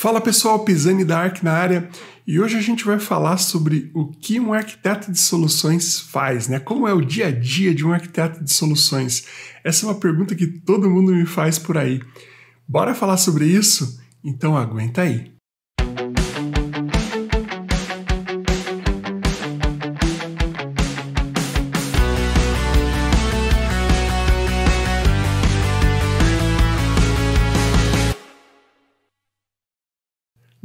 Fala pessoal, Pisani da Arc na área e hoje a gente vai falar sobre o que um arquiteto de soluções faz, né? Como é o dia a dia de um arquiteto de soluções? Essa é uma pergunta que todo mundo me faz por aí. Bora falar sobre isso? Então aguenta aí.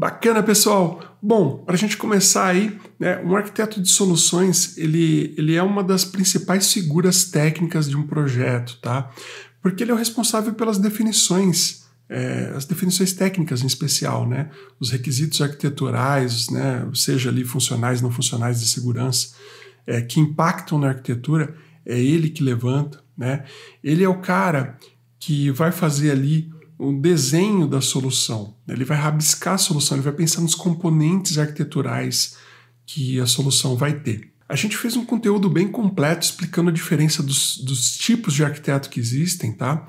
Bacana, pessoal. Bom, para a gente começar aí, né, um arquiteto de soluções ele, ele é uma das principais figuras técnicas de um projeto, tá? Porque ele é o responsável pelas definições, é, as definições técnicas em especial, né? Os requisitos arquiteturais, né? Seja ali funcionais, não funcionais de segurança, é, que impactam na arquitetura, é ele que levanta, né? Ele é o cara que vai fazer ali o desenho da solução. Né? Ele vai rabiscar a solução, ele vai pensar nos componentes arquiteturais que a solução vai ter. A gente fez um conteúdo bem completo explicando a diferença dos, dos tipos de arquiteto que existem, tá?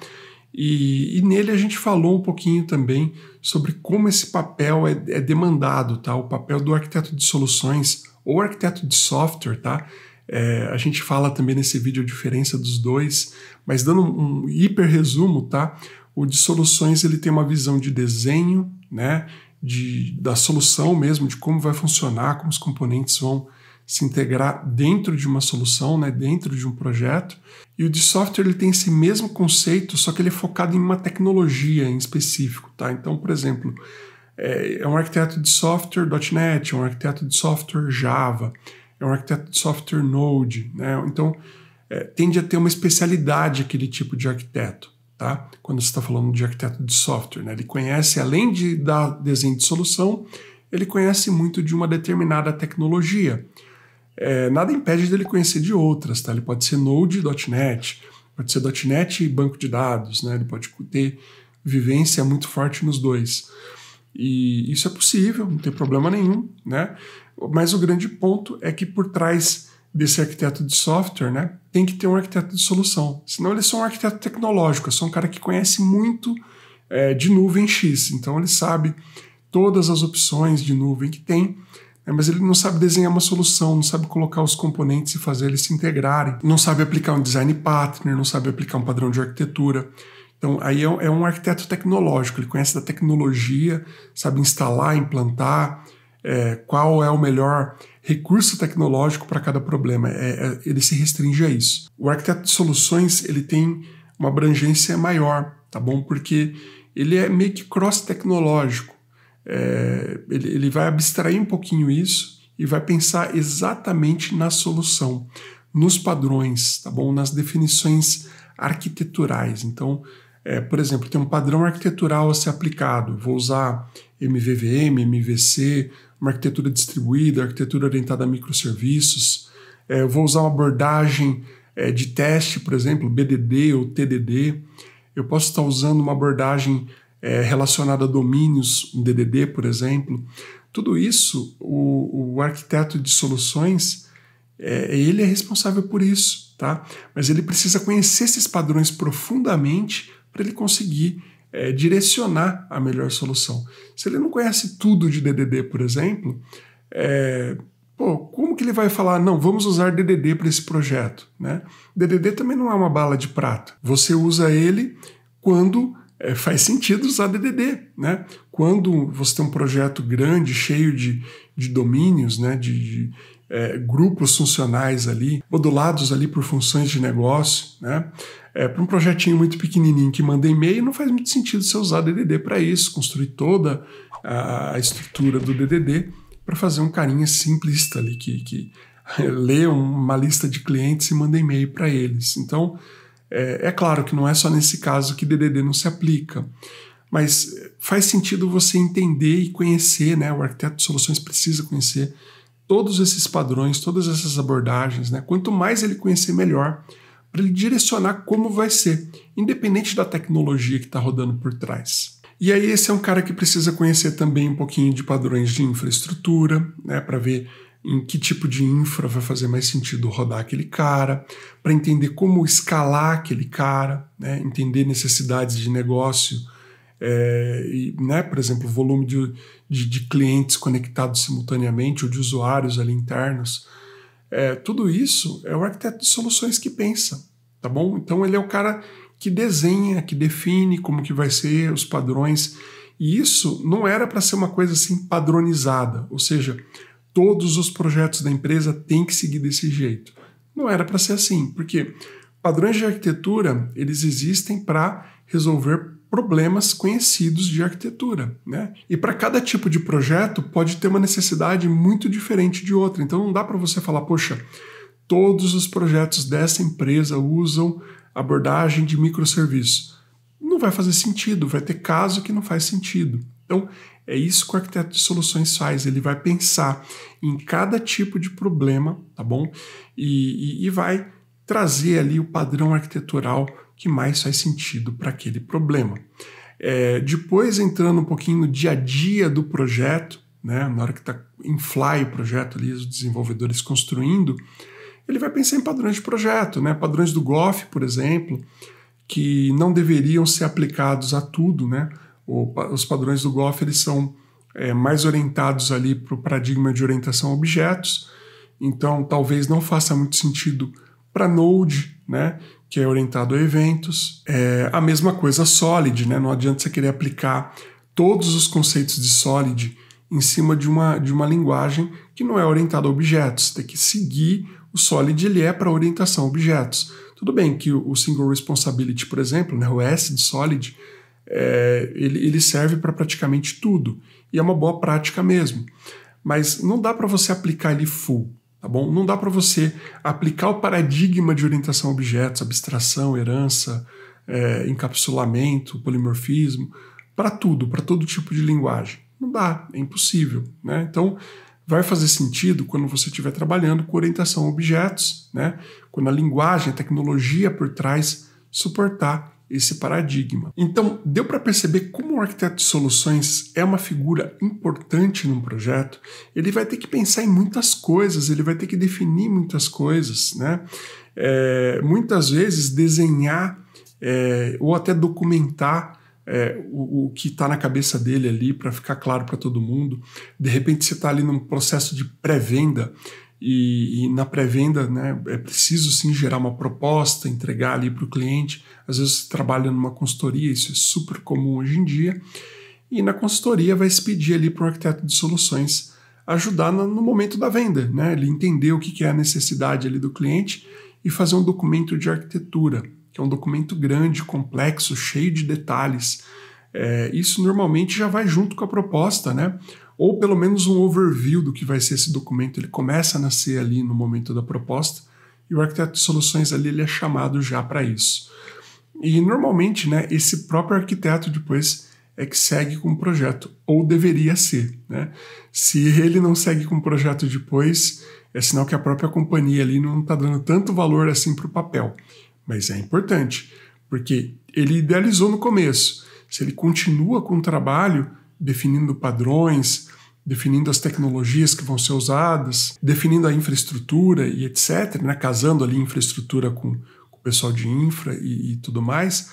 E, e, nele a gente falou um pouquinho também sobre como esse papel é, é demandado, tá? O papel do arquiteto de soluções ou arquiteto de software, tá? É, a gente fala também nesse vídeo a diferença dos dois, mas dando um hiper resumo, tá? O de soluções ele tem uma visão de desenho, né? De, da solução mesmo, de como vai funcionar, como os componentes vão se integrar dentro de uma solução, né, dentro de um projeto. E o de software ele tem esse mesmo conceito, só que ele é focado em uma tecnologia em específico. Tá? Então, por exemplo, é, é um arquiteto de software .NET, é um arquiteto de software Java, é um arquiteto de software Node. Né? Então, é, tende a ter uma especialidade aquele tipo de arquiteto tá? quando você está falando de arquiteto de software. Né? Ele conhece, além de dar desenho de solução, ele conhece muito de uma determinada tecnologia. É, nada impede dele conhecer de outras, tá? Ele pode ser Node.NET, pode ser .NET e banco de dados, né? Ele pode ter vivência muito forte nos dois. E isso é possível, não tem problema nenhum, né? Mas o grande ponto é que por trás desse arquiteto de software, né, tem que ter um arquiteto de solução. Senão ele é um arquiteto tecnológico, é só um cara que conhece muito é, de nuvem X. Então ele sabe todas as opções de nuvem que tem, né, mas ele não sabe desenhar uma solução, não sabe colocar os componentes e fazer eles se integrarem, não sabe aplicar um design pattern, não sabe aplicar um padrão de arquitetura. Então, aí é um é arquiteto tecnológico, ele conhece da tecnologia, sabe instalar, implantar, é, qual é o melhor recurso tecnológico para cada problema. É, é, ele se restringe a isso. O arquiteto de soluções ele tem uma abrangência maior, tá bom? Porque ele é meio que cross-tecnológico. É, ele, ele vai abstrair um pouquinho isso e vai pensar exatamente na solução, nos padrões, tá bom? Nas definições arquiteturais. Então, é, por exemplo, tem um padrão arquitetural a ser aplicado. Vou usar MVVM, MVC, uma arquitetura distribuída, arquitetura orientada a microserviços. É, eu vou usar uma abordagem é, de teste, por exemplo, BDD ou TDD. Eu posso estar usando uma abordagem é, relacionada a domínios, um DDD, por exemplo. Tudo isso, o, o arquiteto de soluções, é, ele é responsável por isso, tá? Mas ele precisa conhecer esses padrões profundamente para ele conseguir é, direcionar a melhor solução. Se ele não conhece tudo de DDD, por exemplo, é, pô, como que ele vai falar, não, vamos usar DDD para esse projeto? Né? DDD também não é uma bala de prata. Você usa ele quando é, faz sentido usar DDD. Né? Quando você tem um projeto grande, cheio de, de domínios, né? de, de é, grupos funcionais ali, modulados ali por funções de negócio, né? É, para um projetinho muito pequenininho que manda e-mail, não faz muito sentido você usar DDD para isso, construir toda a estrutura do DDD para fazer um carinha simplista ali que, que lê uma lista de clientes e manda e-mail para eles. Então, é, é, claro que não é só nesse caso que DDD não se aplica, mas faz sentido você entender e conhecer, né? O arquiteto de soluções precisa conhecer todos esses padrões, todas essas abordagens, né? Quanto mais ele conhecer, melhor, para ele direcionar como vai ser, independente da tecnologia que está rodando por trás. E aí esse é um cara que precisa conhecer também um pouquinho de padrões de infraestrutura, né? Para ver em que tipo de infra vai fazer mais sentido rodar aquele cara, para entender como escalar aquele cara, né? entender necessidades de negócio é, e, né, por exemplo, o volume de, de, de, clientes conectados simultaneamente ou de usuários ali internos. É, tudo isso é o arquiteto de soluções que pensa, tá bom? Então ele é o cara que desenha, que define como que vai ser os padrões. E isso não era para ser uma coisa assim padronizada, ou seja, todos os projetos da empresa têm que seguir desse jeito. Não era para ser assim, porque padrões de arquitetura, eles existem para resolver problemas conhecidos de arquitetura, né? E para cada tipo de projeto pode ter uma necessidade muito diferente de outra. Então não dá para você falar, poxa, todos os projetos dessa empresa usam abordagem de microserviço. Não vai fazer sentido, vai ter caso que não faz sentido. Então, é isso que o arquiteto de soluções faz, ele vai pensar em cada tipo de problema, tá bom? E, e, e vai trazer ali o padrão arquitetural que mais faz sentido para aquele problema. É, depois, entrando um pouquinho no dia a dia do projeto, né, na hora que está em fly o projeto ali, os desenvolvedores construindo, ele vai pensar em padrões de projeto, né, padrões do GOF, por exemplo, que não deveriam ser aplicados a tudo. Né, os padrões do GOF eles são é, mais orientados ali para o paradigma de orientação a objetos, então talvez não faça muito sentido para Node né? Que é orientado a eventos. É a mesma coisa Solid, né? Não adianta você querer aplicar todos os conceitos de Solid em cima de uma, de uma linguagem que não é orientada a objetos. Tem que seguir o Solid, ele é para orientação a objetos. Tudo bem que o Single Responsibility, por exemplo, né, o S de Solid, é, ele, ele serve para praticamente tudo. E é uma boa prática mesmo. Mas não dá para você aplicar ele full. Tá bom? Não dá para você aplicar o paradigma de orientação a objetos, abstração, herança, é, encapsulamento, polimorfismo, para tudo, para todo tipo de linguagem. Não dá, é impossível. Né? Então, vai fazer sentido quando você estiver trabalhando com orientação a objetos, né? quando a linguagem, a tecnologia por trás suportar esse paradigma. Então, deu para perceber como o arquiteto de soluções é uma figura importante num projeto. Ele vai ter que pensar em muitas coisas, ele vai ter que definir muitas coisas, né? É, muitas vezes desenhar é, ou até documentar é, o, o, que está na cabeça dele ali para ficar claro para todo mundo. De repente você está ali num processo de pré-venda e, e na pré-venda né, é preciso sim gerar uma proposta, entregar ali para o cliente. Às vezes você trabalha numa consultoria, isso é super comum hoje em dia. E na consultoria vai se pedir ali para o arquiteto de soluções ajudar no, no momento da venda, né? ele entender o que, que é a necessidade ali do cliente e fazer um documento de arquitetura, que é um documento grande, complexo, cheio de detalhes. É, isso normalmente já vai junto com a proposta, né? ou pelo menos um overview do que vai ser esse documento. Ele começa a nascer ali no momento da proposta e o arquiteto de soluções ali ele é chamado já para isso. E normalmente, né, esse próprio arquiteto depois é que segue com o projeto, ou deveria ser. Né? Se ele não segue com o projeto depois, é sinal que a própria companhia ali não está dando tanto valor assim para o papel. Mas é importante, porque ele idealizou no começo. Se ele continua com o trabalho, definindo padrões, definindo as tecnologias que vão ser usadas, definindo a infraestrutura e etc., né? casando ali infraestrutura com, o pessoal de infra e, e tudo mais,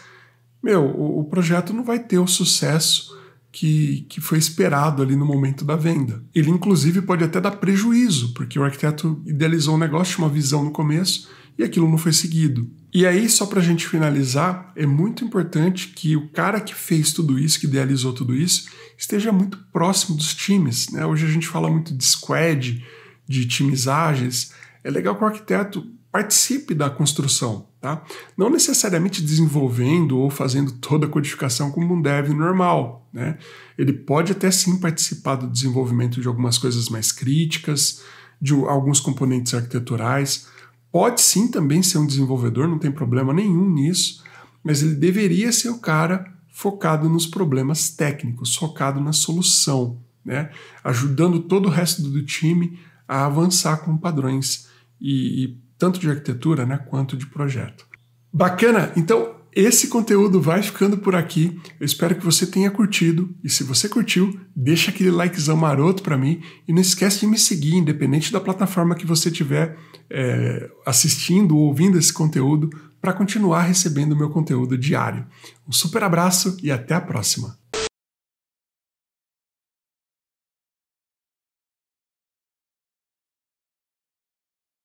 meu, o, o projeto não vai ter o sucesso que, que foi esperado ali no momento da venda. Ele, inclusive, pode até dar prejuízo, porque o arquiteto idealizou um negócio, uma visão no começo, e aquilo não foi seguido. E aí, só para a gente finalizar, é muito importante que o cara que fez tudo isso, que idealizou tudo isso, esteja muito próximo dos times. Né? Hoje a gente fala muito de squad, de times ágeis. É legal que o arquiteto participe da construção, tá? Não necessariamente desenvolvendo ou fazendo toda a codificação como um dev normal, né? Ele pode até sim participar do desenvolvimento de algumas coisas mais críticas, de alguns componentes arquiteturais. Pode sim também ser um desenvolvedor, não tem problema nenhum nisso, mas ele deveria ser o cara focado nos problemas técnicos, focado na solução, né? Ajudando todo o resto do time a avançar com padrões e, e tanto de arquitetura né, quanto de projeto. Bacana! Então, esse conteúdo vai ficando por aqui. Eu espero que você tenha curtido. E se você curtiu, deixa aquele likezão maroto para mim. E não esquece de me seguir, independente da plataforma que você estiver é, eh, assistindo ou ouvindo esse conteúdo, para continuar recebendo o meu conteúdo diário. Um super abraço e até a próxima!